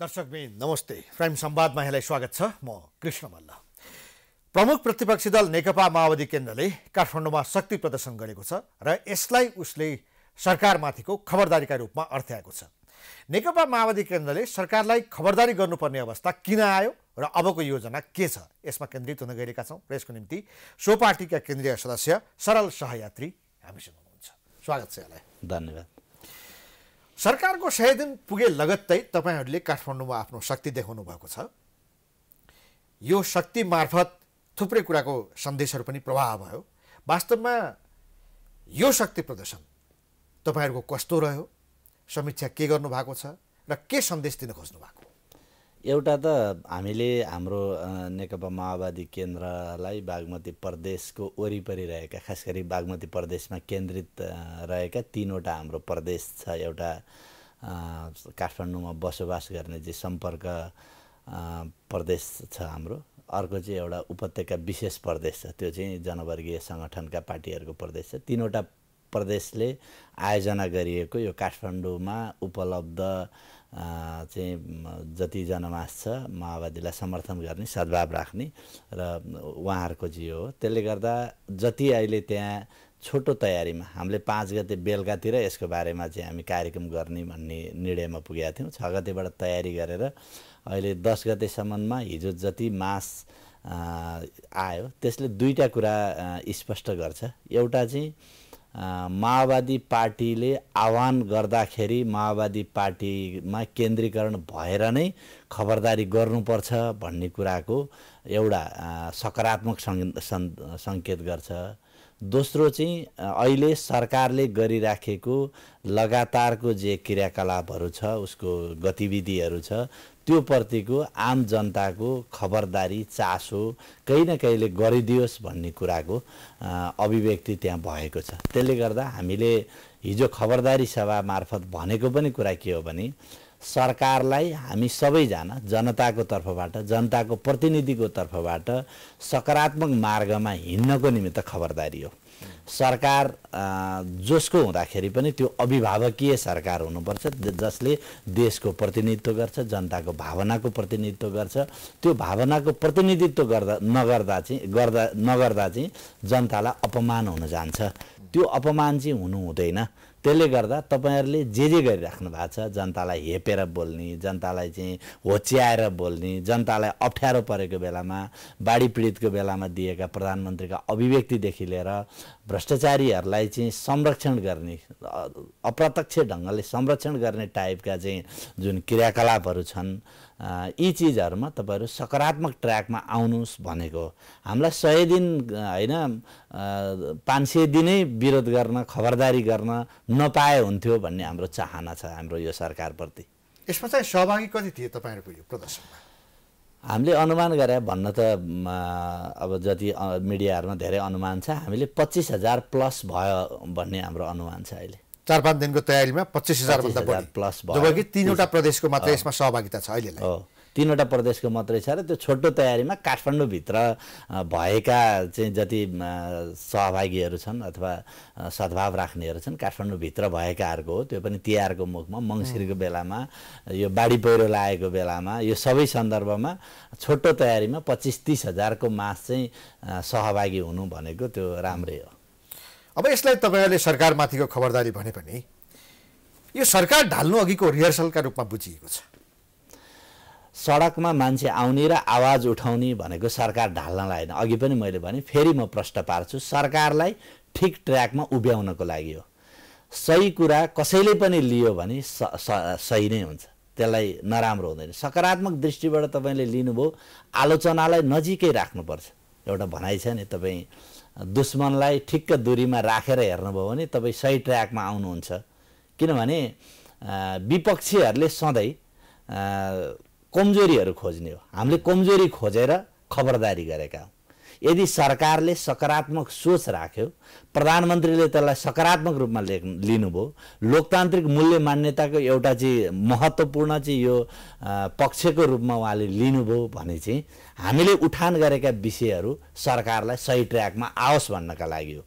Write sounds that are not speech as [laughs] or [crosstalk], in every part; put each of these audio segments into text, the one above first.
दर्शकबिन नमस्ते प्राइम संवादमा यहाँलाई स्वागत छ म कृष्ण मल्ल प्रमुख प्रतिपक्षी दल नेकपा माओवादी केन्द्रले काठमाडौँमा शक्ति प्रदर्शन गरेको छ र यसलाई उसले सरकारमाथिको खबरदारीका रूपमा अर्थ्याएको छ नेकपा माओवादी केन्द्रले सरकारलाई खबरदारी गर्नुपर्ने अवस्था किन आयो र अबको योजना के छ यसमा केन्द्रित हुन गइरहेका छौँ र यसको निम्ति सो पार्टीका केन्द्रीय सदस्य सरल सहयात्री हामीसँग हुनुहुन्छ स्वागत छ यहाँलाई धन्यवाद सरकारको सय दिन पुगे लगत्तै तपाईँहरूले काठमाडौँमा आफ्नो शक्ति देखाउनु भएको छ यो शक्ति मार्फत थुप्रै कुराको सन्देशहरू पनि प्रवाह भयो वास्तवमा यो शक्ति प्रदर्शन तपाईँहरूको कस्तो रह्यो समीक्षा के गर्नु भएको छ र के सन्देश दिन खोज्नु भएको एउटा त हामीले हाम्रो नेकपा माओवादी केन्द्रलाई बागमती प्रदेशको वरिपरि रहेका खास गरी बागमती प्रदेशमा केन्द्रित रहेका तिनवटा हाम्रो प्रदेश छ एउटा काठमाडौँमा बसोबास गर्ने चाहिँ सम्पर्क प्रदेश छ हाम्रो अर्को चाहिँ एउटा उपत्यका विशेष प्रदेश छ त्यो चाहिँ जनवर्गीय सङ्गठनका पार्टीहरूको प्रदेश छ तिनवटा प्रदेशले आयोजना गरिएको यो काठमाडौँमा उपलब्ध चाहिँ जति जनमास छ माओवादीलाई समर्थन गर्ने सद्भाव राख्ने र उहाँहरूको जियो हो त्यसले गर्दा जति अहिले त्यहाँ छोटो तयारीमा हामीले पाँच गते बेलुकातिर यसको बारेमा चाहिँ हामी कार्यक्रम गर्ने भन्ने निर्णयमा पुगेका थियौँ छ गतेबाट तयारी गरेर अहिले दस गतेसम्ममा हिजो जति मास आयो त्यसले दुईवटा कुरा स्पष्ट गर्छ एउटा चाहिँ माओवादी पार्टीले आह्वान गर्दाखेरि माओवादी पार्टीमा केन्द्रीकरण भएर नै खबरदारी गर्नुपर्छ भन्ने कुराको एउटा सकारात्मक सङ्केत गर्छ दोस्रो चाहिँ अहिले सरकारले गरिराखेको लगातारको जे क्रियाकलापहरू छ उसको गतिविधिहरू छ त्यो प्रतिको आम जनताको खबरदारी चासो कहीँ न कहीँले गरिदियोस् भन्ने कुराको अभिव्यक्ति त्यहाँ भएको छ त्यसले गर्दा हामीले हिजो खबरदारी सभा मार्फत भनेको पनि कुरा के हो भने सरकारलाई हामी सबैजना जनताको तर्फबाट जनताको प्रतिनिधिको तर्फबाट सकारात्मक मार्गमा हिँड्नको निमित्त खबरदारी हो सरकार जसको हुँदाखेरि पनि त्यो अभिभावकीय सरकार हुनुपर्छ जसले देशको प्रतिनिधित्व गर्छ जनताको भावनाको प्रतिनिधित्व गर्छ त्यो भावनाको प्रतिनिधित्व गर्दा नगर्दा चाहिँ गर्दा नगर्दा चाहिँ जनतालाई अपमान हुन जान्छ त्यो अपमान चाहिँ हुनु हुँदैन त्यसले गर्दा तपाईँहरूले जे जे गरिराख्नु भएको छ जनतालाई हेपेर बोल्ने जनतालाई चाहिँ होच्याएर बोल्ने जनतालाई अप्ठ्यारो परेको बेलामा बाढी पीडितको बेलामा दिएका प्रधानमन्त्रीका अभिव्यक्तिदेखि लिएर भ्रष्टाचारीहरूलाई चाहिँ संरक्षण गर्ने अप्रत्यक्ष ढङ्गले संरक्षण गर्ने टाइपका चाहिँ जुन क्रियाकलापहरू छन् यी चिजहरूमा तपाईँहरू सकारात्मक ट्र्याकमा आउनुहोस् भनेको हामीलाई सय दिन होइन पाँच सय दिनै विरोध गर्न खबरदारी गर्न नपाए हुन्थ्यो भन्ने हाम्रो चाहना छ हाम्रो यो सरकारप्रति यसमा चाहिँ सहभागी कति थिए तपाईँहरूको यो प्रदर्शनमा हामीले अनुमान गरे भन्न त अब जति मिडियाहरूमा धेरै अनुमान छ हामीले पच्चिस हजार प्लस भयो भन्ने हाम्रो अनुमान छ अहिले चार पाँच दिनको तयारीमा पच्चिस हजारभन्दा बढी प्लस कि तिनवटा प्रदेशको मात्रै यसमा सहभागिता छ अहिलेलाई तिनवटा प्रदेशको मात्रै छ र त्यो छोटो तयारीमा काठमाडौँभित्र भएका चाहिँ जति सहभागीहरू छन् अथवा सद्भाव राख्नेहरू छन् काठमाडौँभित्र भएकाहरूको हो त्यो पनि तिहारको मुखमा मङ्सिरको बेलामा यो बाढी पहिरो लागेको बेलामा यो सबै सन्दर्भमा छोटो तयारीमा पच्चिस तिस हजारको मास चाहिँ सहभागी हुनु भनेको त्यो राम्रै हो अब यसलाई तपाईँहरूले सरकारमाथिको खबरदारी भने पनि यो सरकार ढाल्नु अघिको रिहर्सलका रूपमा बुझिएको छ सडकमा मान्छे आउने र आवाज उठाउने भनेको सरकार ढाल्नलाई होइन अघि पनि मैले भने फेरि म प्रश्न पार्छु सरकारलाई ठिक ट्र्याकमा उभ्याउनको लागि हो सही कुरा कसैले पनि लियो भने सही नै हुन्छ त्यसलाई नराम्रो हुँदैन सकारात्मक दृष्टिबाट तपाईँले लिनुभयो आलोचनालाई नजिकै राख्नुपर्छ एउटा भनाइ छ नि तपाईँ दुश्मनलाई ठिक्क दुरीमा राखेर हेर्नुभयो भने तपाईँ सही ट्र्याकमा आउनुहुन्छ किनभने विपक्षीहरूले सधैँ कमजोरीहरू खोज्ने हो हामीले कमजोरी खोजेर खबरदारी गरेका हौँ यदि सरकारले सकारात्मक सोच राख्यो प्रधानमन्त्रीले त्यसलाई सकारात्मक रूपमा ले लिनुभयो लोकतान्त्रिक मूल्य मान्यताको एउटा चाहिँ महत्त्वपूर्ण चाहिँ यो पक्षको रूपमा उहाँले लिनुभयो भने चाहिँ हामीले उठान गरेका विषयहरू सरकारलाई सही ट्र्याकमा आओस् भन्नका लागि हो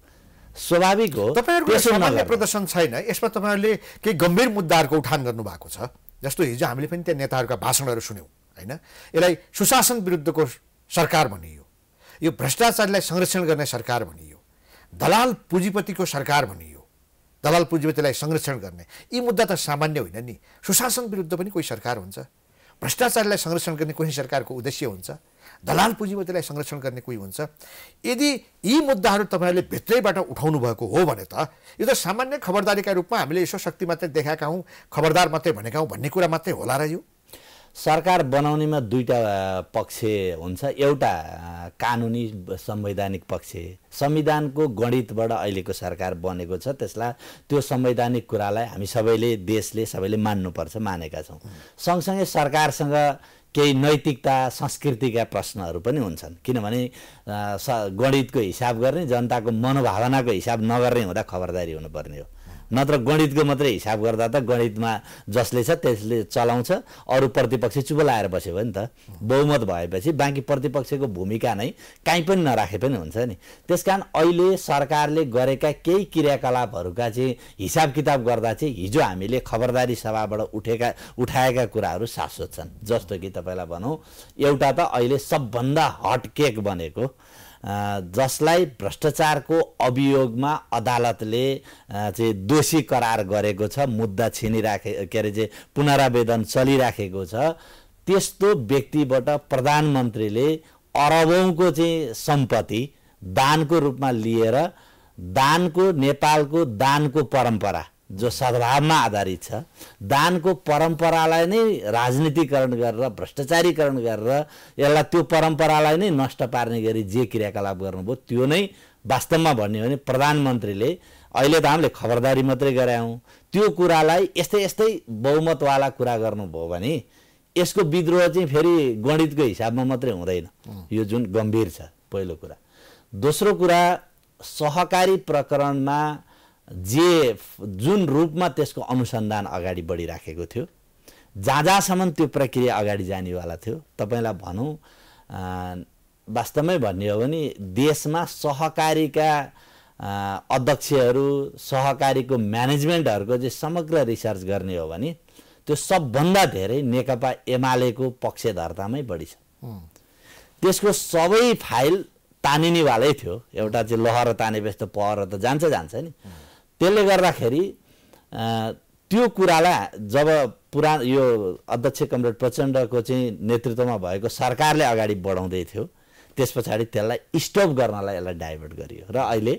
स्वाभाविक हो तपाईँहरूको प्रदर्शन छैन यसमा तपाईँहरूले केही गम्भीर मुद्दाहरूको उठान गर्नुभएको छ जस्तो हिजो हामीले पनि त्यहाँ नेताहरूका भाषणहरू सुन्यौँ होइन यसलाई सुशासन विरुद्धको सरकार भनियो यो भ्रष्टाचारलाई संरक्षण गर्ने सरकार भनियो दलाल पुँजीपतिको सरकार भनियो दलाल पुँजीपतिलाई संरक्षण गर्ने यी मुद्दा त सामान्य होइन नि सुशासन विरुद्ध पनि कोही सरकार हुन्छ भ्रष्टाचारलाई संरक्षण गर्ने कोही सरकारको उद्देश्य हुन्छ दलाल पुँजीपतिलाई संरक्षण गर्ने कोही हुन्छ यदि यी मुद्दाहरू तपाईँहरूले भित्रैबाट उठाउनु भएको हो भने त यो त सामान्य खबरदारीका रूपमा हामीले यसो शक्ति मात्रै देखाएका हौँ खबरदार मात्रै भनेका हौँ भन्ने कुरा मात्रै होला र यो सरकार बनाउनेमा दुईवटा पक्ष हुन्छ एउटा कानुनी संवैधानिक पक्ष संविधानको गणितबाट अहिलेको सरकार बनेको छ त्यसलाई त्यो संवैधानिक कुरालाई हामी सबैले देशले सबैले मान्नुपर्छ मानेका छौँ सँगसँगै सरकारसँग केही नैतिकता संस्कृतिका प्रश्नहरू पनि हुन्छन् किनभने स गणितको हिसाब गर्ने जनताको मनोभावनाको हिसाब नगर्ने हुँदा खबरदारी हुनुपर्ने हो नत्र गणितको मात्रै हिसाब गर्दा त गणितमा जसले छ त्यसले चलाउँछ अरू प्रतिपक्षी चुप लाएर बस्यो भने त बहुमत भएपछि बाँकी प्रतिपक्षको भूमिका नै काहीँ पनि नराखे पनि हुन्छ नि त्यस कारण अहिले सरकारले गरेका केही क्रियाकलापहरूका चाहिँ हिसाब किताब गर्दा चाहिँ हिजो हामीले खबरदारी सभाबाट उठेका उठाएका कुराहरू शाश्वत छन् जस्तो कि तपाईँलाई भनौँ एउटा त अहिले सबभन्दा हटकेक बनेको जसलाई भ्रष्टाचारको अभियोगमा अदालतले चाहिँ दोषी करार गरेको छ मुद्दा छिनिराखे के अरे चाहिँ पुनरावेदन चलिराखेको छ त्यस्तो व्यक्तिबाट प्रधानमन्त्रीले अरबौँको चाहिँ सम्पत्ति दानको रूपमा लिएर दानको नेपालको दानको परम्परा जो सद्भावमा आधारित छ दानको परम्परालाई नै राजनीतिकरण गरेर भ्रष्टाचारीकरण गरेर यसलाई त्यो परम्परालाई नै नष्ट पार्ने गरी जे क्रियाकलाप गर्नुभयो त्यो नै वास्तवमा भन्यो भने प्रधानमन्त्रीले अहिले त हामीले खबरदारी मात्रै गरायौँ त्यो कुरालाई यस्तै यस्तै बहुमतवाला कुरा गर्नुभयो भने यसको विद्रोह चाहिँ फेरि गणितको हिसाबमा मात्रै हुँदैन यो जुन गम्भीर छ पहिलो कुरा दोस्रो कुरा सहकारी प्रकरणमा जे जुन रूपमा त्यसको अनुसन्धान अगाडि बढिराखेको थियो जहाँ जहाँसम्म त्यो प्रक्रिया अगाडि जानेवाला थियो तपाईँलाई भनौँ वास्तवमै भन्ने हो भने देशमा सहकारीका अध्यक्षहरू सहकारीको म्यानेजमेन्टहरूको चाहिँ समग्र रिसर्च गर्ने हो भने त्यो सबभन्दा धेरै नेकपा एमालेको पक्षधर्तामै बढी छ त्यसको सबै फाइल तानिनेवालै थियो एउटा चाहिँ लहर ताने त पहर त जान्छ जान्छ नि त्यसले गर्दाखेरि त्यो कुरालाई जब पुरा यो अध्यक्ष कमरेड प्रचण्डको चाहिँ नेतृत्वमा भएको सरकारले अगाडि बढाउँदै थियो त्यस पछाडि त्यसलाई स्टप गर्नलाई यसलाई डाइभर्ट गरियो र अहिले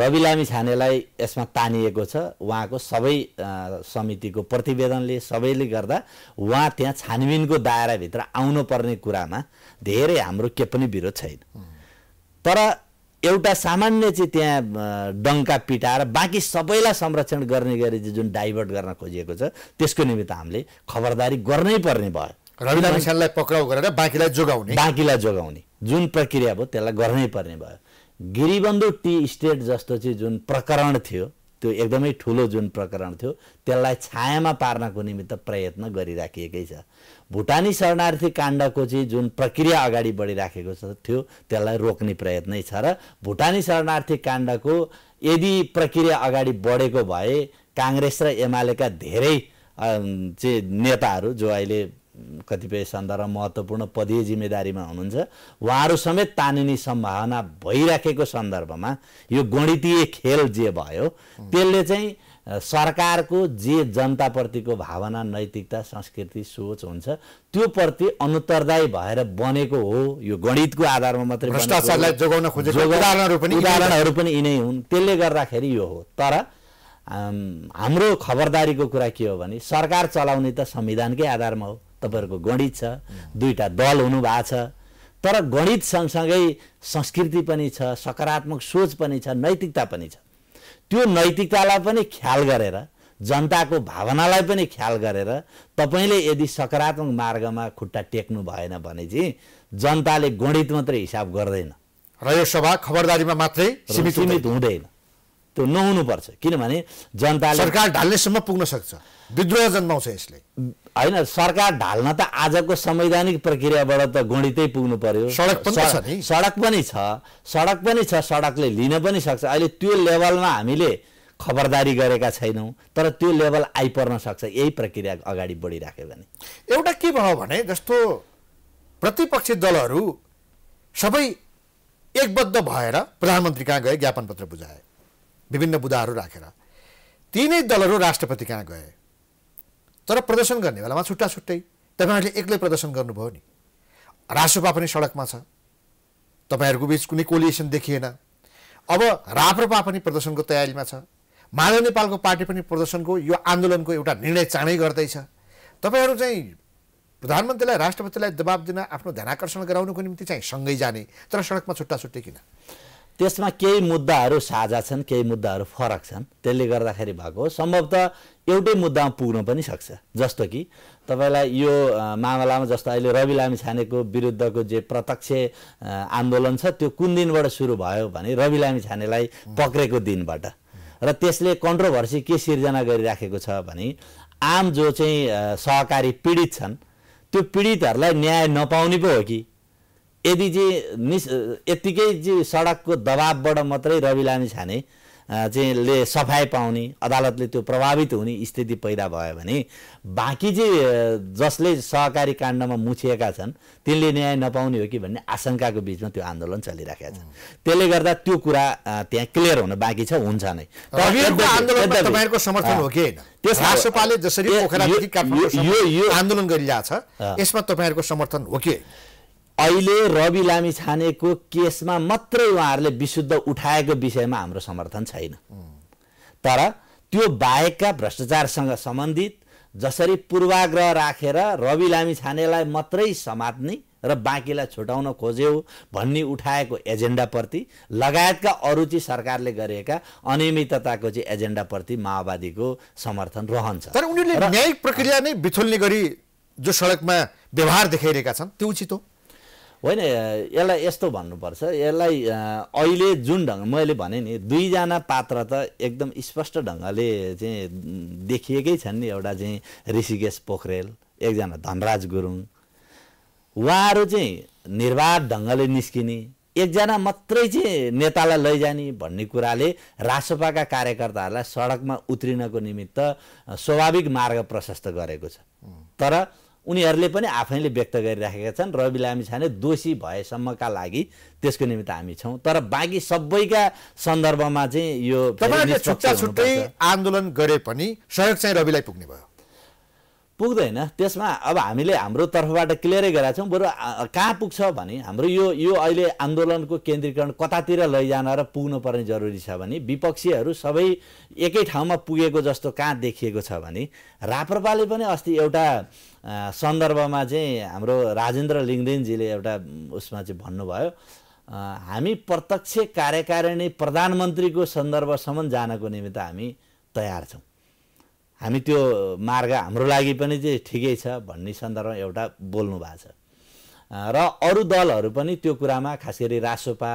रवि लामी छानेलाई यसमा तानिएको छ उहाँको सबै समितिको प्रतिवेदनले सबैले गर्दा उहाँ त्यहाँ छानबिनको दायराभित्र आउनुपर्ने कुरामा धेरै हाम्रो के पनि विरोध छैन तर एउटा सामान्य चाहिँ त्यहाँ डङ्का पिटाएर बाँकी सबैलाई संरक्षण गर्ने गरी चाहिँ जुन डाइभर्ट गर्न खोजिएको छ त्यसको निमित्त हामीले खबरदारी गर्नै पर्ने भयो रविलाई पक्राउ गरेर बाँकीलाई जोगाउने बाँकीलाई जोगाउने जुन प्रक्रिया भयो त्यसलाई गर्नै पर्ने भयो गिरिबन्धु टी स्टेट जस्तो चाहिँ जुन प्रकरण थियो त्यो एकदमै ठुलो जुन प्रकरण थियो त्यसलाई छायामा पार्नको निमित्त प्रयत्न गरिराखिएकै छ भुटानी शरणार्थी काण्डको चाहिँ जुन प्रक्रिया अगाडि बढिराखेको छ थियो त्यसलाई रोक्ने प्रयत्नै छ र भुटानी शरणार्थी काण्डको यदि प्रक्रिया अगाडि बढेको भए काङ्ग्रेस र एमालेका धेरै चाहिँ नेताहरू जो अहिले कतिपय सन्दर्भ महत्त्वपूर्ण पदीय जिम्मेदारीमा हुनुहुन्छ उहाँहरू समेत तानिने सम्भावना भइराखेको सन्दर्भमा यो गणितीय खेल जे भयो त्यसले चाहिँ सरकारको जे जनताप्रतिको भावना नैतिकता संस्कृति सोच हुन्छ त्योप्रति अनुत्तरदायी भएर बनेको हो यो गणितको आधारमा मात्रै भ्रष्टाचारलाई जोगाउन खोजेको उदाहरणहरू पनि उदाहरणहरू पनि यिनै हुन् त्यसले गर्दाखेरि यो हो तर हाम्रो खबरदारीको कुरा के हो भने सरकार चलाउने त संविधानकै आधारमा हो तपाईँहरूको गणित छ दुईवटा दल हुनुभएको छ तर गणित सँगसँगै संस्कृति पनि छ सकारात्मक सोच पनि छ नैतिकता पनि छ त्यो नैतिकतालाई पनि ख्याल गरेर जनताको भावनालाई पनि ख्याल गरेर तपाईँले यदि सकारात्मक मार्गमा खुट्टा टेक्नु भएन भने चाहिँ जनताले गणित मात्रै हिसाब गर्दैन र यो सभा खबरदारीमा मात्रै सीमित हुँदैन त्यो नहुनुपर्छ किनभने जनताले सरकार ढाल्नेसम्म पुग्न सक्छ विद्रोह जन्माउँछ यसले होइन सरकार ढाल्न त आजको संवैधानिक प्रक्रियाबाट त गणितै पुग्नु पर्यो सडक पनि सडक पनि छ सडक पनि छ सडकले लिन पनि सक्छ अहिले त्यो लेभलमा हामीले खबरदारी गरेका छैनौँ तर त्यो लेभल आइपर्न सक्छ यही प्रक्रिया अगाडि बढिराख्यो भने एउटा के भयो भने जस्तो प्रतिपक्षी दलहरू सबै एकबद्ध भएर प्रधानमन्त्री कहाँ गए ज्ञापन पत्र बुझाए विभिन्न बुदाहरू राखेर तिनै दलहरू राष्ट्रपति कहाँ गए तर प्रदर्शन गर्ने बेलामा छुट्टा छुट्टै तपाईँहरूले एक्लै प्रदर्शन गर्नुभयो नि रासोपा पनि सडकमा छ तपाईँहरूको बिच कुनै कोलिएसन देखिएन अब राप्रपा पनि प्रदर्शनको तयारीमा छ माधव नेपालको पार्टी पनि प्रदर्शनको यो आन्दोलनको एउटा निर्णय चाँडै गर्दैछ तपाईँहरू चाहिँ प्रधानमन्त्रीलाई राष्ट्रपतिलाई दबाब दिन आफ्नो ध्यानकर्षण गराउनुको निम्ति चाहिँ सँगै जाने तर सडकमा छुट्टा छुट्टै किन त्यसमा केही मुद्दाहरू साझा छन् केही मुद्दाहरू फरक छन् त्यसले गर्दाखेरि भएको हो सम्भवतः एउटै मुद्दामा पुग्न पनि सक्छ जस्तो कि तपाईँलाई यो मामलामा जस्तो अहिले रवि लामी छानेको विरुद्धको जे प्रत्यक्ष आन्दोलन छ त्यो कुन दिनबाट सुरु भयो भने रवि लामी छानेलाई पक्रेको दिनबाट र त्यसले कन्ट्रोभर्सी के सिर्जना गरिराखेको छ भने आम जो चाहिँ सहकारी पीडित छन् त्यो पीडितहरूलाई न्याय नपाउने पो हो कि यदि चाहिँ नि यत्तिकै चाहिँ सडकको दबावबाट मात्रै रवि लामी छाने चाहिँ ले सफाइ पाउने अदालतले त्यो प्रभावित हुने स्थिति पैदा भयो भने बाँकी चाहिँ जसले सहकारी काण्डमा मुछिएका छन् तिनले न्याय नपाउने हो कि भन्ने आशंकाको बिचमा त्यो आन्दोलन चलिरहेका छन् त्यसले गर्दा त्यो कुरा त्यहाँ क्लियर हुन बाँकी छ हुन्छ नै समर्थन हो कि राष्ट्रपाले जसरी आन्दोलन गरिरहेछ यसमा तपाईँहरूको समर्थन हो कि अहिले रवि लामी छानेको केसमा मात्रै उहाँहरूले विशुद्ध उठाएको विषयमा हाम्रो समर्थन छैन तर त्यो बाहेकका भ्रष्टाचारसँग सम्बन्धित जसरी पूर्वाग्रह राखेर रा, रवि लामी छानेलाई मात्रै समात्ने र बाँकीलाई छुटाउन खोज्यो भन्ने उठाएको एजेन्डाप्रति लगायतका अरू चाहिँ सरकारले गरेका अनियमितताको चाहिँ एजेन्डाप्रति माओवादीको समर्थन रहन्छ तर उनीहरूले न्यायिक प्रक्रिया नै बिथोल्ने गरी जो सडकमा व्यवहार देखाइरहेका छन् त्यो उचित हो होइन यसलाई यस्तो भन्नुपर्छ यसलाई अहिले जुन ढङ्ग मैले भने नि दुईजना पात्र त एकदम स्पष्ट ढङ्गले चाहिँ देखिएकै छन् नि एउटा चाहिँ ऋषिकेश पोखरेल एकजना धनराज गुरुङ उहाँहरू चाहिँ निर्वाध ढङ्गले निस्किने एकजना मात्रै चाहिँ नेतालाई लैजाने भन्ने कुराले रासोपाका कार्यकर्ताहरूलाई सडकमा उत्रिनको निमित्त स्वाभाविक मार्ग प्रशस्त गरेको छ तर उनीहरूले पनि आफैले व्यक्त गरिराखेका छन् रवि लामी छाने दोषी भएसम्मका लागि त्यसको निमित्त हामी छौँ तर बाँकी सबैका सन्दर्भमा चाहिँ यो छुट्टा छुट्टै आन्दोलन गरे पनि सहयोग चाहिँ रविलाई पुग्ने भयो पुग्दैन त्यसमा अब हामीले हाम्रो तर्फबाट क्लियरै गरेका छौँ बरु कहाँ पुग्छ भने हाम्रो यो यो अहिले आन्दोलनको केन्द्रीकरण कतातिर लैजान र पर्ने जरुरी छ भने विपक्षीहरू सबै एकै ठाउँमा पुगेको जस्तो कहाँ देखिएको छ भने राप्रपाले पनि अस्ति एउटा सन्दर्भमा चाहिँ हाम्रो राजेन्द्र लिङ्गदेनजीले एउटा उसमा चाहिँ भन्नुभयो हामी प्रत्यक्ष कार्यकारिणी प्रधानमन्त्रीको सन्दर्भसम्म जानको निमित्त हामी तयार छौँ हामी त्यो मार्ग हाम्रो लागि पनि चाहिँ ठिकै छ भन्ने सन्दर्भमा एउटा बोल्नु भएको छ र अरू दलहरू पनि त्यो कुरामा खास गरी रासोपा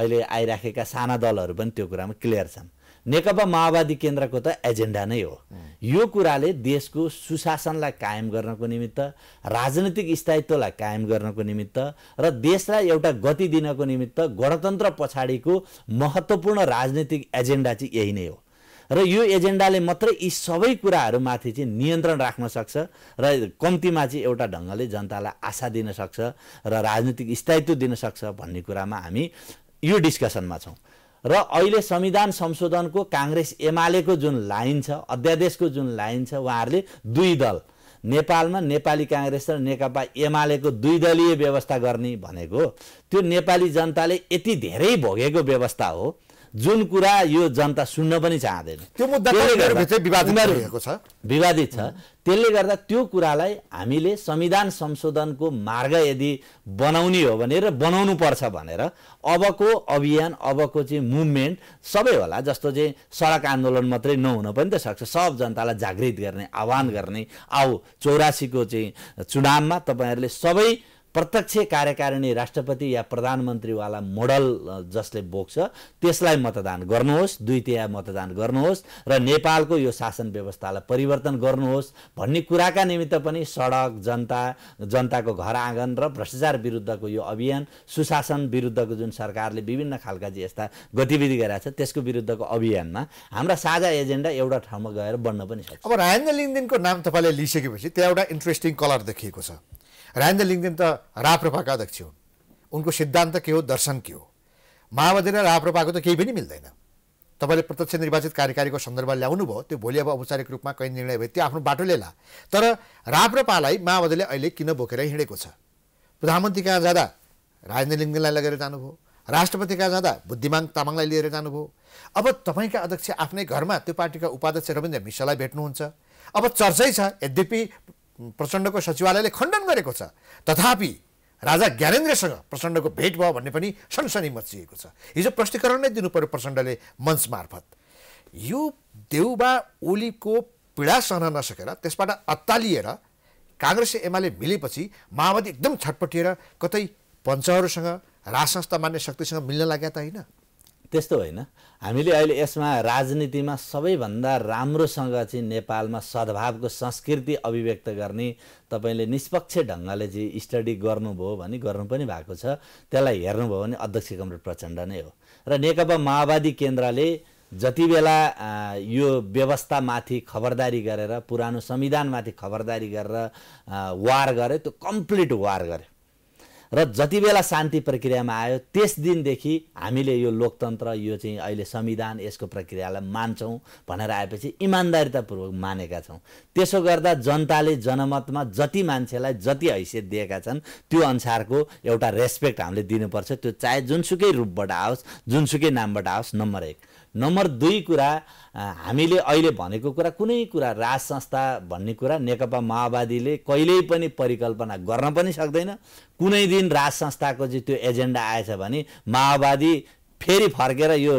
अहिले आइराखेका साना दलहरू पनि त्यो कुरामा क्लियर छन् नेकपा माओवादी केन्द्रको त एजेन्डा नै हो यो कुराले देशको सुशासनलाई कायम गर्नको निमित्त राजनीतिक स्थायित्वलाई कायम गर्नको निमित्त र देशलाई एउटा गति दिनको निमित्त गणतन्त्र पछाडिको महत्त्वपूर्ण राजनीतिक एजेन्डा चाहिँ यही नै हो र यो एजेन्डाले मात्रै यी सबै कुराहरूमाथि चाहिँ नियन्त्रण राख्न सक्छ र कम्तीमा चाहिँ एउटा ढङ्गले जनतालाई आशा दिन सक्छ र राजनीतिक स्थायित्व दिन सक्छ भन्ने कुरामा हामी यो डिस्कसनमा छौँ र अहिले संविधान संशोधनको काङ्ग्रेस एमालेको जुन लाइन छ अध्यादेशको जुन लाइन छ उहाँहरूले दुई दल नेपालमा नेपाली काङ्ग्रेस र नेकपा एमालेको दुई दलीय व्यवस्था गर्ने भनेको त्यो नेपाली जनताले यति धेरै भोगेको व्यवस्था हो जुन कुरा यो जनता सुन्न पनि चाहँदैन त्यो मुद्दा विवादित छ त्यसले गर्दा त्यो कुरालाई हामीले संविधान संशोधनको मार्ग यदि बनाउने हो भने र बनाउनु पर्छ भनेर अबको अभियान अबको चाहिँ मुभमेन्ट सबै होला जस्तो चाहिँ सडक आन्दोलन मात्रै नहुन पनि त सक्छ सब जनतालाई जागृत गर्ने आह्वान गर्ने आऊ चौरासीको चाहिँ चुनावमा तपाईँहरूले सबै प्रत्यक्ष कार्यकारिणी राष्ट्रपति या प्रधानमन्त्रीवाला मोडल जसले बोक्छ त्यसलाई मतदान गर्नुहोस् द्वितीय मतदान गर्नुहोस् र नेपालको यो शासन व्यवस्थालाई परिवर्तन गर्नुहोस् भन्ने कुराका निमित्त पनि सडक जनता जनताको घर आँगन र भ्रष्टाचार विरुद्धको यो अभियान सुशासन विरुद्धको जुन सरकारले विभिन्न खालका जे यस्ता गतिविधि गराएको छ त्यसको विरुद्धको अभियानमा हाम्रा साझा एजेन्डा एउटा ठाउँमा गएर बन्न पनि सक्छ अब राजेन्द्र लिङदिनको नाम तपाईँले लिइसकेपछि त्यहाँ एउटा इन्ट्रेस्टिङ कलर देखिएको छ राजेन्द्र लिङ्गदेन त राप्रपाका अध्यक्ष हुन् उनको सिद्धान्त के हो दर्शन के हो माओवादी र राप्रपाको त केही पनि मिल्दैन तपाईँले प्रत्यक्ष निर्वाचित कार्यकारीको सन्दर्भ ल्याउनु भयो त्यो भोलि अब औपचारिक रूपमा कहीँ निर्णय भयो त्यो आफ्नो बाटो लिएला तर राप्रपालाई माओवादीले अहिले किन बोकेर हिँडेको छ प्रधानमन्त्री कहाँ जाँदा राजेन्द्र लिङ्गदेनलाई लगेर जानुभयो राष्ट्रपति कहाँ जाँदा बुद्धिमान तामाङलाई लिएर जानुभयो अब तपाईँका अध्यक्ष आफ्नै घरमा त्यो पार्टीका उपाध्यक्ष रविन्द्र मिश्रलाई भेट्नुहुन्छ अब चर्चै छ यद्यपि प्रचण्डको सचिवालयले खण्डन गरेको छ तथापि राजा ज्ञानेन्द्रसँग प्रचण्डको भेट भयो भन्ने पनि सनसनी मचिएको छ हिजो प्रष्टीकरण नै दिनु पर्यो प्रचण्डले मञ्च मार्फत यो देउबा ओलीको पीडा सहन नसकेर त्यसबाट अत्तालिएर काङ्ग्रेस एमाले मिलेपछि माओवादी एकदम छटपटिएर कतै पञ्चहरूसँग राज संस्था मान्ने शक्तिसँग मिल्न लागेका त होइन त्यस्तो होइन हामीले अहिले यसमा राजनीतिमा सबैभन्दा राम्रोसँग चाहिँ नेपालमा सद्भावको संस्कृति अभिव्यक्त गर्ने तपाईँले निष्पक्ष ढङ्गले चाहिँ स्टडी गर्नुभयो भने गर्नु पनि भएको छ त्यसलाई हेर्नुभयो भने अध्यक्ष कमरेड प्रचण्ड नै हो र नेकपा माओवादी केन्द्रले जति बेला यो व्यवस्थामाथि खबरदारी गरेर पुरानो संविधानमाथि खबरदारी गरेर वार गरे त्यो कम्प्लिट वार गरे र जति बेला शान्ति प्रक्रियामा आयो त्यस दिनदेखि हामीले यो लोकतन्त्र यो चाहिँ अहिले संविधान यसको प्रक्रियालाई मान्छौँ भनेर आएपछि इमान्दारितापूर्वक मानेका छौँ त्यसो गर्दा जनताले जनमतमा जति मान्छेलाई जति हैसियत दिएका छन् त्यो अनुसारको एउटा रेस्पेक्ट हामीले दिनुपर्छ त्यो चाहे जुनसुकै रूपबाट आओस् जुनसुकै नामबाट आओस् नम्बर एक नम्बर दुई कुरा हामीले अहिले भनेको कुरा कुनै कुरा राज संस्था भन्ने कुरा नेकपा माओवादीले कहिल्यै पनि परिकल्पना गर्न पनि सक्दैन कुनै दिन राज संस्थाको चाहिँ त्यो एजेन्डा आएछ भने माओवादी फेरि फर्केर यो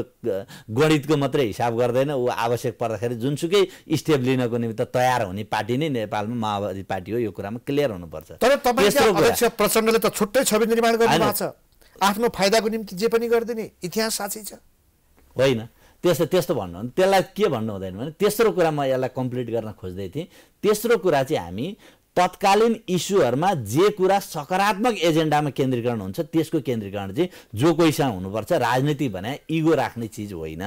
गणितको मात्रै हिसाब गर्दैन ऊ आवश्यक पर्दाखेरि जुनसुकै स्टेप लिनको निमित्त तयार हुने पार्टी नै नेपालमा माओवादी पार्टी हो यो कुरामा क्लियर हुनुपर्छ तर तपाईँ प्रचण्डले त छुट्टै छवि निर्माण गर्नु आफ्नो फाइदाको निम्ति जे पनि गरिदिने इतिहास साँच्चै छ होइन त्यस्तो त्यस्तो भन्नु त्यसलाई के भन्नु हुँदैन भने तेस्रो कुरा म यसलाई कम्प्लिट गर्न खोज्दै थिएँ तेस्रो कुरा चाहिँ हामी तत्कालीन इस्युहरूमा जे कुरा सकारात्मक एजेन्डामा केन्द्रीकरण हुन्छ त्यसको केन्द्रीकरण चाहिँ जो कोहीसँग हुनुपर्छ राजनीति भने इगो राख्ने चिज होइन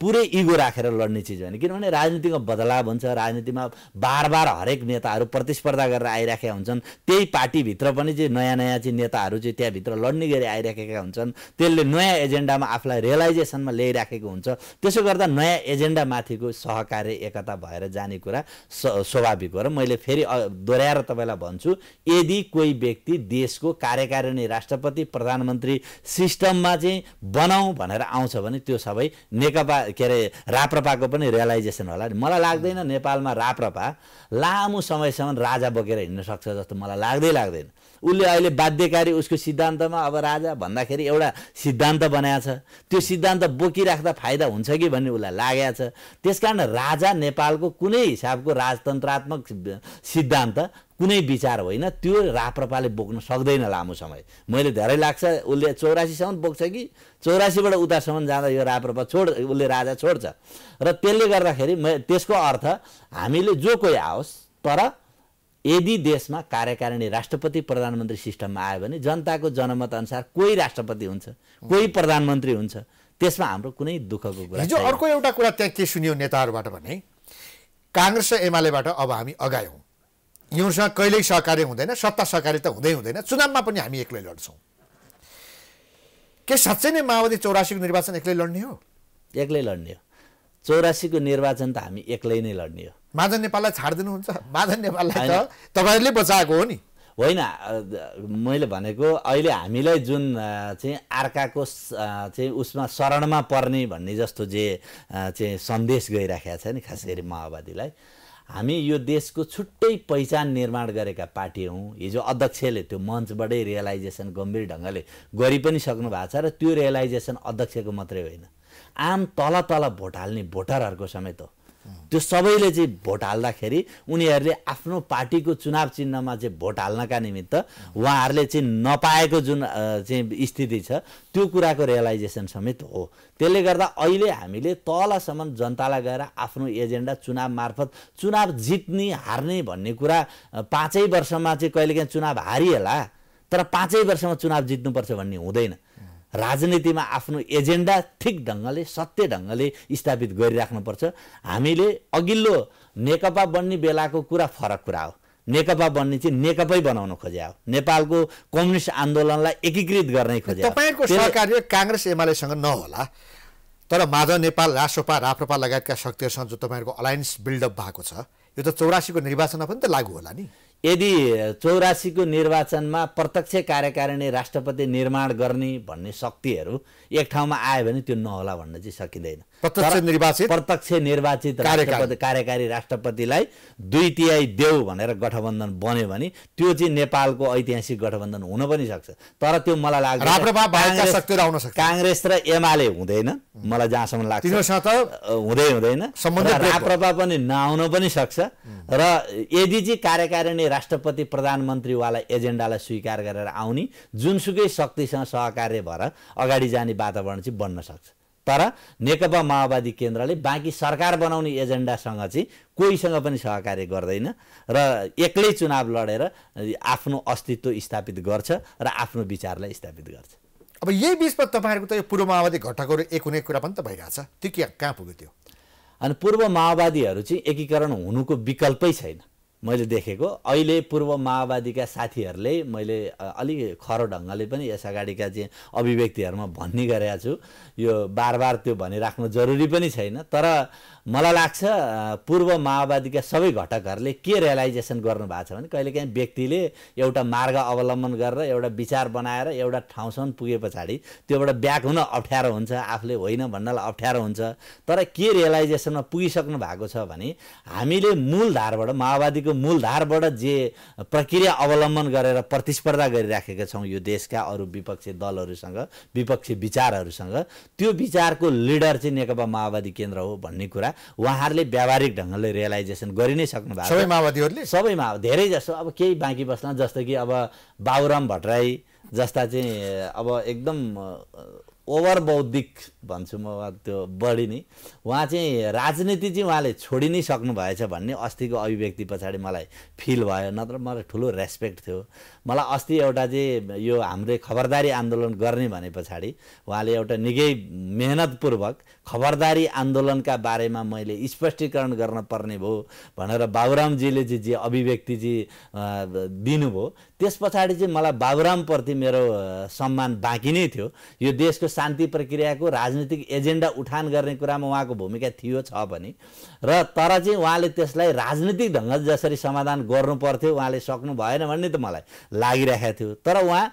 पुरै इगो राखेर लड्ने चिज होइन किनभने राजनीतिमा बदलाव हुन्छ राजनीतिमा बार बार हरेक नेताहरू प्रतिस्पर्धा गरेर आइराखेका हुन्छन् त्यही पार्टीभित्र पनि चाहिँ नयाँ नयाँ चाहिँ नेताहरू चाहिँ त्यहाँभित्र लड्ने गरी आइराखेका हुन्छन् त्यसले नयाँ एजेन्डामा आफूलाई रियलाइजेसनमा ल्याइराखेको हुन्छ त्यसो गर्दा नयाँ एजेन्डामाथिको सहकार्य एकता भएर जाने कुरा स्वाभाविक हो र मैले फेरि दोहोऱ्याएर तपाईँलाई भन्छु यदि कोही व्यक्ति देशको कार्यकारिणी राष्ट्रपति प्रधानमन्त्री सिस्टममा चाहिँ बनाऊ भनेर आउँछ भने त्यो सबै नेकपा के अरे राप्रपाको पनि रियलाइजेसन होला नि मलाई लाग्दैन नेपालमा राप्रपा लामो समयसम्म राजा बोकेर हिँड्न सक्छ जस्तो मलाई लाग्दै लाग्दैन उसले अहिले बाध्यकारी उसको सिद्धान्तमा अब राजा भन्दाखेरि एउटा सिद्धान्त बनाएको छ त्यो सिद्धान्त बोकिराख्दा फाइदा हुन्छ कि भन्ने उसलाई लागेको छ त्यस कारण राजा नेपालको कुनै हिसाबको राजतन्त्रात्मक सिद्धान्त कुनै विचार होइन त्यो राप्रपाले बोक्न सक्दैन लामो समय मैले धेरै लाग्छ उसले चौरासीसम्म बोक्छ कि चौरासीबाट उतासम्म जाँदा यो राप्रपा छोड उसले राजा छोड्छ र त्यसले गर्दाखेरि त्यसको अर्थ हामीले जो कोही आओस् तर यदि देशमा कार्यकारिणी राष्ट्रपति प्रधानमन्त्री सिस्टममा आयो भने जनताको जनमत अनुसार कोही राष्ट्रपति हुन्छ कोही प्रधानमन्त्री हुन्छ त्यसमा हाम्रो कुनै दुःखको कुरा हिजो अर्को एउटा कुरा त्यहाँ के सुन्यो नेताहरूबाट भने काङ्ग्रेस र एमालेबाट अब हामी अगायौँ यिनीहरूसँग कहिल्यै सहकार्य हुँदैन सत्ता सहकारी त हुँदै हुँदैन चुनावमा पनि हामी एक्लै लड्छौँ के साँच्चै नै माओवादी चौरासीको निर्वाचन एक्लै लड्ने हो एक्लै लड्ने हो चौरासीको निर्वाचन त हामी एक्लै नै लड्ने हो माधव नेपाललाई छाडिदिनुहुन्छ माधन नेपाललाई त तपाईँहरूले बचाएको हो नि होइन मैले भनेको अहिले हामीलाई जुन चाहिँ अर्काको चाहिँ उसमा शरणमा पर्ने भन्ने जस्तो जे चाहिँ सन्देश गइराखेको छ नि खास गरी माओवादीलाई हामी यो देशको छुट्टै पहिचान निर्माण गरेका पार्टी हौँ हिजो अध्यक्षले त्यो मञ्चबाटै रियलाइजेसन गम्भीर ढङ्गले गरि पनि सक्नु भएको छ र त्यो रियलाइजेसन अध्यक्षको मात्रै होइन आम तल तल भोट हाल्ने भोटरहरूको समेत हो त्यो सबैले चाहिँ भोट हाल्दाखेरि उनीहरूले आफ्नो पार्टीको चुनाव चिन्हमा चाहिँ भोट हाल्नका निमित्त उहाँहरूले चाहिँ नपाएको जुन चाहिँ स्थिति छ त्यो कुराको रियलाइजेसन समेत हो त्यसले गर्दा अहिले हामीले तलसम्म जनतालाई गएर आफ्नो एजेन्डा चुनाव मार्फत चुनाव जित्ने हार्ने भन्ने कुरा पाँचै वर्षमा चाहिँ कहिलेकाहीँ चुनाव हारिएला तर पाँचै वर्षमा चुनाव जित्नुपर्छ भन्ने हुँदैन राजनीतिमा आफ्नो एजेन्डा ठिक ढङ्गले सत्य ढङ्गले स्थापित गरिराख्नुपर्छ हामीले अघिल्लो नेकपा बन्ने बेलाको कुरा फरक कुरा हो नेकपा बन्ने चाहिँ नेकपै बनाउन खोजे हो नेपालको कम्युनिस्ट आन्दोलनलाई एकीकृत गर्ने खोजे तपाईँको सरकारले काङ्ग्रेस एमालेसँग नहोला तर माधव नेपाल रासोपा राप्रपा लगायतका शक्तिहरूसँग जो तपाईँहरूको अलायन्स बिल्डअप भएको छ यो त चौरासीको निर्वाचनमा पनि त लागु होला नि यदि चौरासीको निर्वाचनमा प्रत्यक्ष कार्यकारिणी राष्ट्रपति निर्माण गर्ने भन्ने शक्तिहरू एक ठाउँमा आयो भने त्यो नहोला भन्न चाहिँ सकिँदैन प्रत्यक्ष निर्वाचित प्रत्यक्ष निर्वाचित राष्ट्रपति कार्यकारी राष्ट्रपतिलाई दुई तिहाई देऊ भनेर गठबन्धन बन्यो भने त्यो चाहिँ नेपालको ऐतिहासिक गठबन्धन हुन पनि सक्छ तर त्यो मलाई लाग्छ काङ्ग्रेस र एमाले हुँदैन मलाई जहाँसम्म लाग्छ हुँदै हुँदैन राप्रपा पनि नआउन पनि सक्छ र यदि चाहिँ कार्यकारिणी राष्ट्रपति प्रधानमन्त्रीवाला एजेन्डालाई स्वीकार गरेर आउने जुनसुकै शक्तिसँग सहकार्य भएर अगाडि जाने वातावरण चाहिँ बन्न सक्छ तर नेकपा माओवादी केन्द्रले बाँकी सरकार बनाउने एजेन्डासँग चाहिँ कोहीसँग पनि सहकार्य गर्दैन र एक्लै चुनाव लडेर आफ्नो अस्तित्व स्थापित गर्छ र आफ्नो विचारलाई स्थापित गर्छ अब यही बिचमा तपाईँहरूको त यो पूर्व माओवादी घटकहरू एक हुने कुरा पनि त भइरहेछ त्यो के कहाँ पुग्यो त्यो अनि पूर्व माओवादीहरू चाहिँ एकीकरण हुनुको विकल्पै छैन मैले देखेको अहिले पूर्व माओवादीका साथीहरूले मैले अलिक खरो ढङ्गले पनि यस अगाडिका चाहिँ अभिव्यक्तिहरूमा भन्ने गरेका छु यो बार बार त्यो भनिराख्नु जरुरी पनि छैन तर मलाई लाग्छ पूर्व माओवादीका सबै घटकहरूले के रियलाइजेसन गर्नुभएको छ भने कहिलेकाहीँ व्यक्तिले एउटा मार्ग अवलम्बन गरेर एउटा विचार बनाएर एउटा ठाउँसम्म पुगे पछाडि त्योबाट ब्याक हुन अप्ठ्यारो हुन्छ आफूले होइन भन्नलाई अप्ठ्यारो हुन्छ तर के रियलाइजेसनमा पुगिसक्नु भएको छ भने हामीले मूलधारबाट माओवादीको मूलधारबाट जे प्रक्रिया अवलम्बन गरेर प्रतिस्पर्धा गरिराखेका छौँ यो देशका अरू विपक्षी दलहरूसँग विपक्षी विचारहरूसँग त्यो विचारको लिडर चाहिँ नेकपा माओवादी केन्द्र हो भन्ने कुरा उहाँहरूले व्यावहारिक ढङ्गले रियलाइजेसन गरि नै सक्नु भएको सबै माओवादीहरूले सबै माओवादी धेरै जसो अब केही बाँकी बस्न जस्तो कि अब बाबुराम भट्टराई जस्ता चाहिँ अब एकदम ओभर बौद्धिक भन्छु म त्यो बढी नै उहाँ चाहिँ राजनीति चाहिँ उहाँले छोडि नै सक्नुभएछ भन्ने अस्तिको अभिव्यक्ति पछाडि मलाई फिल भयो नत्र मलाई ठुलो रेस्पेक्ट थियो मलाई अस्ति एउटा चाहिँ यो हाम्रै खबरदारी आन्दोलन गर्ने भने पछाडि उहाँले एउटा निकै मेहनतपूर्वक खबरदारी आन्दोलनका बारेमा मैले स्पष्टीकरण गर्न पर्ने भयो भनेर बाबुरामजीले चाहिँ जे अभिव्यक्ति चाहिँ दिनुभयो त्यस पछाडि चाहिँ मलाई बाबुरामप्रति मेरो सम्मान बाँकी नै थियो यो देशको शान्ति प्रक्रियाको राज राजनीतिक एजेन्डा उठान गर्ने कुरामा उहाँको भूमिका थियो छ भने र तर चाहिँ उहाँले त्यसलाई राजनीतिक ढङ्ग जसरी समाधान गर्नु पर्थ्यो उहाँले सक्नु भएन भन्ने त मलाई लागिरहेको थियो तर उहाँ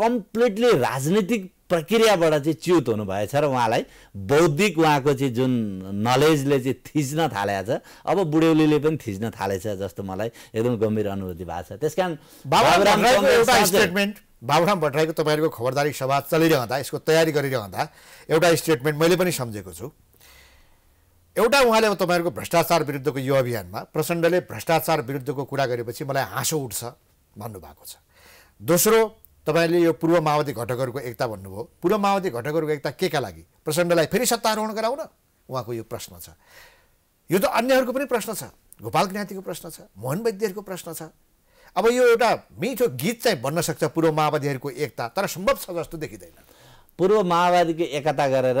कम्प्लिटली राजनीतिक प्रक्रियाबाट चाहिँ च्युत हुनुभएछ र उहाँलाई बौद्धिक उहाँको चाहिँ जुन नलेजले चाहिँ थिच्न थालेको छ अब बुढेलीले पनि थिच्न थालेछ जस्तो मलाई एकदम गम्भीर अनुभूति भएको छ त्यस कारण बाबुराम भट्टराईको तपाईँहरूको खबरदारी सभा चलिरहँदा यसको तयारी गरिरहँदा एउटा स्टेटमेन्ट मैले पनि सम्झेको छु एउटा उहाँले तपाईँहरूको भ्रष्टाचार विरुद्धको यो अभियानमा प्रचण्डले भ्रष्टाचार विरुद्धको कुरा गरेपछि मलाई हाँसो उठ्छ भन्नुभएको छ दोस्रो तपाईँले यो पूर्व माओवादी घटकहरूको एकता भन्नुभयो पूर्व माओवादी घटकहरूको एकता के का लागि प्रचण्डलाई फेरि सत्तारोहण गराउन उहाँको यो प्रश्न छ यो त अन्यहरूको पनि प्रश्न छ गोपाल ज्ञातिको प्रश्न छ मोहन वैद्यहरूको प्रश्न छ अब यो एउटा मिठो गीत चाहिँ भन्न सक्छ पूर्व माओवादीहरूको एकता तर सम्भव छ जस्तो देखिँदैन पूर्व माओवादीको एकता गरेर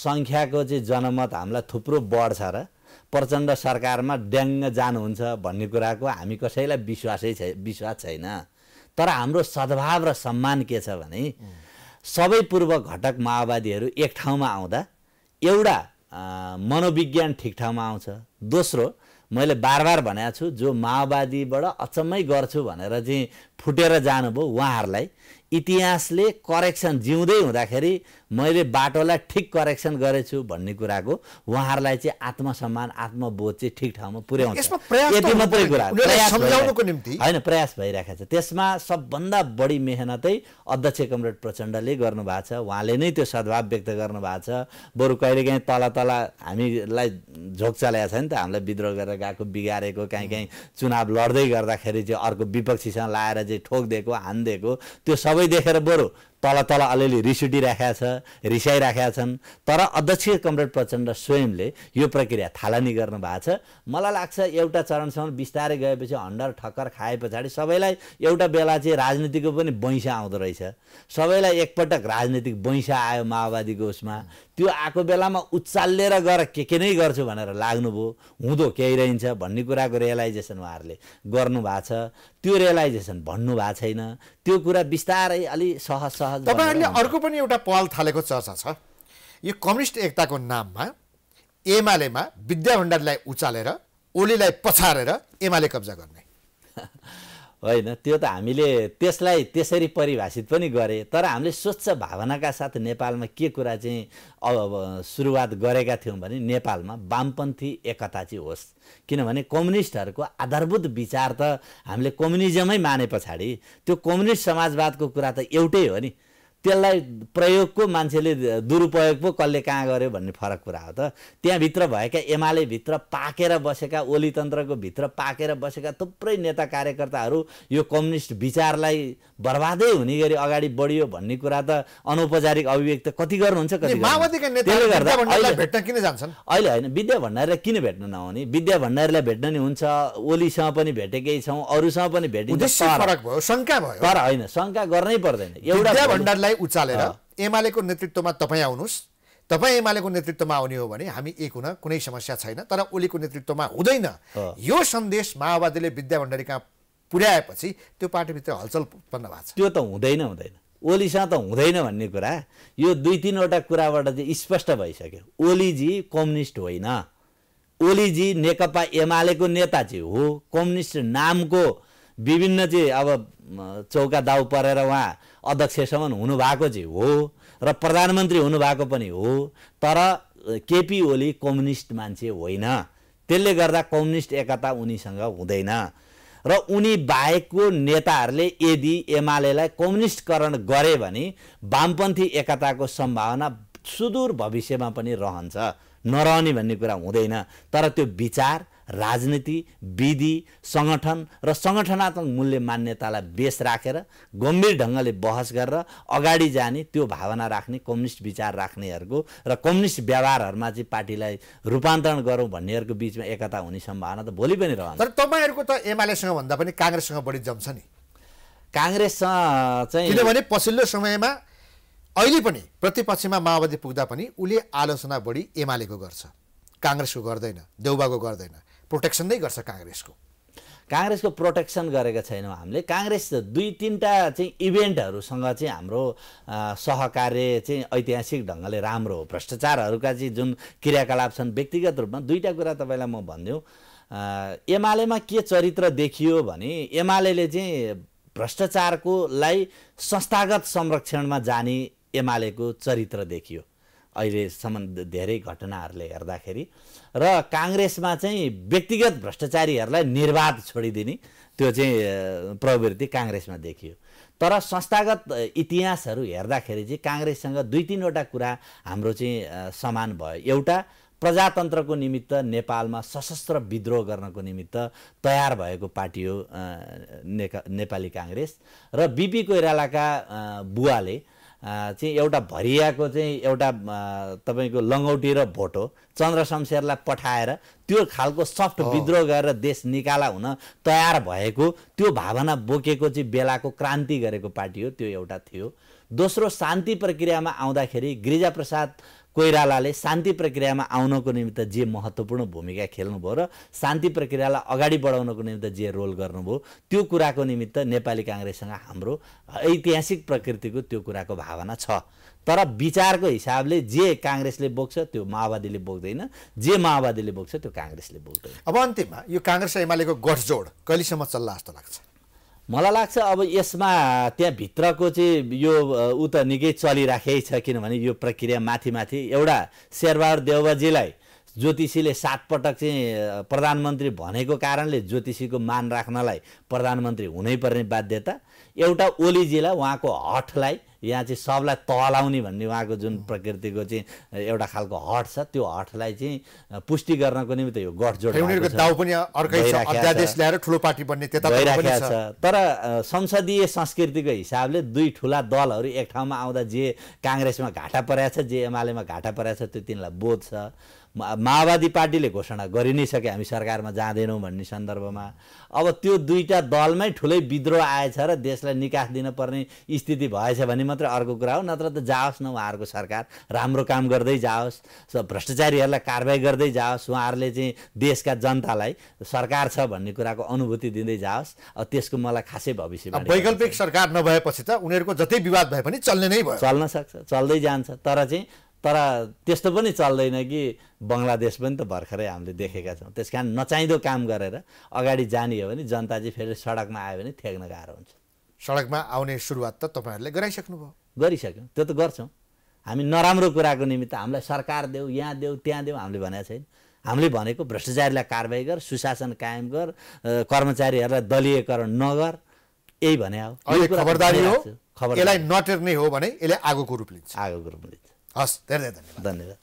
सङ्ख्याको चाहिँ जनमत हामीलाई थुप्रो बढ्छ र प्रचण्ड सरकारमा ड्याङ्ग जानुहुन्छ भन्ने कुराको हामी कसैलाई विश्वासै छ विश्वास छैन तर हाम्रो सद्भाव र सम्मान के छ भने सबै पूर्व घटक माओवादीहरू एक ठाउँमा आउँदा एउटा मनोविज्ञान ठिक ठाउँमा आउँछ दोस्रो मैले बार बार भनेको छु जो माओवादीबाट अचम्मै गर्छु भनेर चाहिँ फुटेर जानुभयो उहाँहरूलाई इतिहासले करेक्सन जिउँदै हुँदाखेरि मैले बाटोलाई ठिक करेक्सन गरेछु भन्ने कुराको उहाँहरूलाई चाहिँ आत्मसम्मान आत्मबोध चाहिँ ठिक ठाउँमा पुर्याउँछ यति मात्रै कुरा होइन प्रयास भइरहेको छ त्यसमा सबभन्दा बढी मेहनतै अध्यक्ष कमरेड प्रचण्डले गर्नुभएको छ उहाँले नै त्यो सद्भाव व्यक्त गर्नुभएको छ बरु कहिलेकाहीँ तल तल हामीलाई झोक चलाएको छ नि त हामीलाई विद्रोह गरेर गएको बिगारेको काहीँ काहीँ चुनाव लड्दै गर्दाखेरि चाहिँ अर्को विपक्षीसँग लाएर चाहिँ ठोक दिएको हानिदिएको त्यो सबै देखेर बरु तल तल अलिअलि रिस उठिराखेका छ रिसाइराखेका छन् तर अध्यक्ष कमरेड प्रचण्ड स्वयंले यो प्रक्रिया थालनी गर्नु भएको छ मलाई लाग्छ एउटा चरणसम्म बिस्तारै गएपछि हन्डर ठक्कर खाए पछाडि सबैलाई एउटा बेला चाहिँ राजनीतिको पनि वैँसा आउँदो रहेछ सबैलाई एकपटक राजनीतिक वैँसा आयो माओवादीको उसमा त्यो आएको बेलामा उचालेर गएर के के नै गर्छु भनेर लाग्नुभयो हुँदो केही रहन्छ भन्ने कुराको रियलाइजेसन उहाँहरूले गर्नुभएको छ त्यो रियलाइजेसन भन्नुभएको छैन त्यो कुरा बिस्तारै अलि सहज सहज तपाईँहरूले अर्को पनि एउटा पहल थालेको चर्चा छ यो कम्युनिस्ट एकताको नाममा एमालेमा विद्या भण्डारीलाई उचालेर ओलीलाई पछारेर एमाले कब्जा गर्ने [laughs] होइन त्यो त हामीले त्यसलाई त्यसरी परिभाषित पनि गरे तर हामीले स्वच्छ भावनाका साथ नेपालमा के कुरा चाहिँ अब सुरुवात गरेका थियौँ भने नेपालमा वामपन्थी एकता चाहिँ होस् किनभने कम्युनिस्टहरूको आधारभूत विचार त हामीले कम्युनिजमै माने पछाडि त्यो कम्युनिस्ट समाजवादको कुरा त एउटै हो नि त्यसलाई प्रयोगको मान्छेले दुरुपयोग पो कसले कहाँ गर्यो भन्ने फरक कुरा हो त त्यहाँभित्र भएका एमाले भित्र पाकेर बसेका ओलीतन्त्रको भित्र पाकेर बसेका थुप्रै नेता कार्यकर्ताहरू यो कम्युनिस्ट विचारलाई बर्बादै हुने गरी अगाडि बढियो भन्ने कुरा त अनौपचारिक अभिव्यक्त कति गर्नुहुन्छ किन जान्छन् अहिले होइन विद्या भण्डारीलाई किन भेट्न नहुने विद्या भण्डारीलाई भेट्न नि हुन्छ ओलीसँग पनि भेटेकै छौँ अरूसँग पनि भेटिन्छ तर होइन शङ्का गर्नै पर्दैन एउटा उचालेर एमालेको नेतृत्वमा तपाईँ आउनुहोस् तपाईँ एमालेको नेतृत्वमा आउने हो भने हामी एक हुन कुनै समस्या छैन तर ओलीको नेतृत्वमा हुँदैन यो सन्देश माओवादीले विद्या कहाँ पुर्याएपछि त्यो पार्टीभित्र हलचल उत्पन्न भएको छ त्यो त हुँदैन हुँदैन ओलीसँग त हुँदैन भन्ने कुरा यो दुई तिनवटा कुराबाट चाहिँ स्पष्ट भइसक्यो ओलीजी कम्युनिस्ट होइन ओलीजी नेकपा एमालेको नेता चाहिँ हो कम्युनिस्ट नामको विभिन्न चाहिँ अब चौका दाउ परेर उहाँ अध्यक्षसम्म हुनुभएको चाहिँ हो र प्रधानमन्त्री हुनुभएको पनि हो तर केपी ओली कम्युनिस्ट मान्छे होइन त्यसले गर्दा कम्युनिस्ट एकता उनीसँग हुँदैन र उनी बाहेकको नेताहरूले यदि एमालेलाई कम्युनिस्टकरण गरे भने वामपन्थी एकताको सम्भावना सुदूर भविष्यमा पनि रहन्छ नरहने भन्ने कुरा हुँदैन तर त्यो विचार राजनीति विधि सङ्गठन र सङ्गठनात्मक मूल्य मान्यतालाई बेस राखेर रा, गम्भीर ढङ्गले बहस गरेर अगाडि जाने त्यो भावना राख्ने कम्युनिस्ट विचार राख्नेहरूको र कम्युनिस्ट व्यवहारहरूमा चाहिँ पार्टीलाई रूपान्तरण गरौँ भन्नेहरूको बिचमा एकता हुने सम्भावना त भोलि पनि रहन्छ तर तपाईँहरूको त एमालेसँग भन्दा पनि काङ्ग्रेससँग बढी जम्छ नि काङ्ग्रेससँग चाहिँ किनभने पछिल्लो समयमा अहिले पनि प्रतिपक्षमा माओवादी पुग्दा पनि उसले आलोचना बढी एमालेको गर्छ काङ्ग्रेसको गर्दैन देउबाको गर्दैन प्रोटेक्सन नै गर्छ काङ्ग्रेसको काङ्ग्रेसको प्रोटेक्सन गरेका छैनौँ हामीले काङ्ग्रेस दुई तिनवटा चाहिँ इभेन्टहरूसँग चाहिँ हाम्रो सहकार्य चाहिँ ऐतिहासिक ढङ्गले राम्रो हो भ्रष्टाचारहरूका चाहिँ जुन क्रियाकलाप छन् व्यक्तिगत रूपमा दुईवटा कुरा तपाईँलाई म भनिदिउँ एमालेमा के चरित्र देखियो भने एमाले चाहिँ भ्रष्टाचारको लाई संस्थागत संरक्षणमा जाने एमालेको चरित्र देखियो अहिलेसम्म धेरै घटनाहरूले हेर्दाखेरि र काङ्ग्रेसमा चाहिँ व्यक्तिगत भ्रष्टाचारीहरूलाई निर्वाध छोडिदिने त्यो चाहिँ प्रवृत्ति काङ्ग्रेसमा देखियो तर संस्थागत इतिहासहरू हेर्दाखेरि चाहिँ काङ्ग्रेससँग दुई तिनवटा कुरा हाम्रो चाहिँ समान भयो एउटा प्रजातन्त्रको निमित्त नेपालमा सशस्त्र विद्रोह गर्नको निमित्त तयार भएको पार्टी हो नेपाली काङ्ग्रेस र बिपी कोइरालाका बुवाले चाहिँ एउटा भरियाको चाहिँ एउटा तपाईँको लङ्गौटी र भोटो चन्द्र शमशेरलाई पठाएर त्यो खालको सफ्ट विद्रोह गरेर देश निकाला हुन तयार भएको त्यो भावना बोकेको चाहिँ बेलाको क्रान्ति गरेको पार्टी हो त्यो एउटा थियो दोस्रो शान्ति प्रक्रियामा आउँदाखेरि गिरिजाप्रसाद कोइरालाले शान्ति प्रक्रियामा आउनको निमित्त जे महत्त्वपूर्ण भूमिका खेल्नुभयो र शान्ति प्रक्रियालाई अगाडि बढाउनको निमित्त जे रोल गर्नुभयो त्यो कुराको निमित्त नेपाली काङ्ग्रेससँग हाम्रो ऐतिहासिक प्रकृतिको त्यो कुराको भावना छ तर विचारको हिसाबले जे काङ्ग्रेसले बोक्छ त्यो माओवादीले बोक्दैन जे माओवादीले बोक्छ त्यो काङ्ग्रेसले बोक्दैन अब अन्तिममा यो काङ्ग्रेस र एमालेको गठजोड कहिलेसम्म चल्ला जस्तो लाग्छ मलाई लाग्छ अब यसमा त्यहाँभित्रको चाहिँ यो ऊ त निकै चलिराखेकै छ किनभने यो प्रक्रिया माथि माथि एउटा शेरबहादुर देवबाजीलाई ज्योतिषीले सातपटक चाहिँ प्रधानमन्त्री भनेको कारणले ज्योतिषीको मान राख्नलाई प्रधानमन्त्री हुनै पर्ने बाध्यता एउटा ओलीजीलाई उहाँको हटलाई यहाँ चाहिँ सबलाई तलाउने भन्ने उहाँको जुन प्रकृतिको चाहिँ एउटा खालको हट छ त्यो हटलाई चाहिँ पुष्टि गर्नको निम्ति यो गठजोड भइराखेको छ तर संसदीय संस्कृतिको हिसाबले दुई ठुला दलहरू एक ठाउँमा आउँदा जे काङ्ग्रेसमा घाटा परेको छ जे एमालेमा घाटा परेको छ त्यो तिनलाई बोध छ माओवादी पार्टीले घोषणा गरि नै सके हामी सरकारमा जाँदैनौँ भन्ने सन्दर्भमा अब त्यो दुईवटा दलमै ठुलै विद्रोह आएछ र देशलाई निकास दिनपर्ने स्थिति भएछ भने मात्रै अर्को कुरा हो नत्र त जाओस् न उहाँहरूको सरकार राम्रो काम गर्दै जाओस् भ्रष्टाचारीहरूलाई कारवाही गर्दै जाओस् उहाँहरूले चाहिँ देशका जनतालाई सरकार छ भन्ने कुराको अनुभूति दिँदै जाओस् अब त्यसको मलाई खासै भविष्य वैकल्पिक सरकार नभएपछि त उनीहरूको जति विवाद भए पनि चल्ने नै भयो चल्न सक्छ चल्दै जान्छ तर चाहिँ तर त्यस्तो पनि चल्दैन कि बङ्गलादेश पनि त भर्खरै हामीले देखेका छौँ त्यस कारण नचाहिँदो काम गरेर अगाडि जाने हो भने जनता चाहिँ फेरि सडकमा आयो भने ठेक्न गाह्रो हुन्छ सडकमा आउने सुरुवात त तपाईँहरूले गराइसक्नुभयो गरिसक्यौँ त्यो त गर्छौँ हामी नराम्रो कुराको निमित्त हामीलाई सरकार देऊ यहाँ देऊ त्यहाँ देऊ हामीले भनेको छैन हामीले भनेको भ्रष्टाचारीलाई कारवाही गर सुशासन कायम गर कर्मचारीहरूलाई दलीयकरण नगर यही भने हो खबरदारी हो खबर यसलाई नटेर्ने हो भने यसले आगोको रूप लिन्छ आगोको रूप लिन्छ हस् धेरै धेरै धन्यवाद धन्यवाद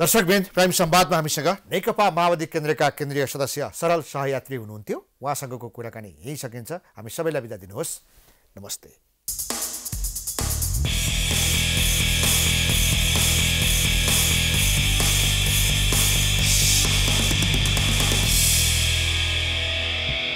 दर्शकबिन प्राइम सम्वादमा हामीसँग नेकपा माओवादी केन्द्रका केन्द्रीय सदस्य सरल सहयात्री हुनुहुन्थ्यो उहाँसँगको कुराकानी यहीँ सकिन्छ हामी सबैलाई बिदा दिनुहोस् नमस्ते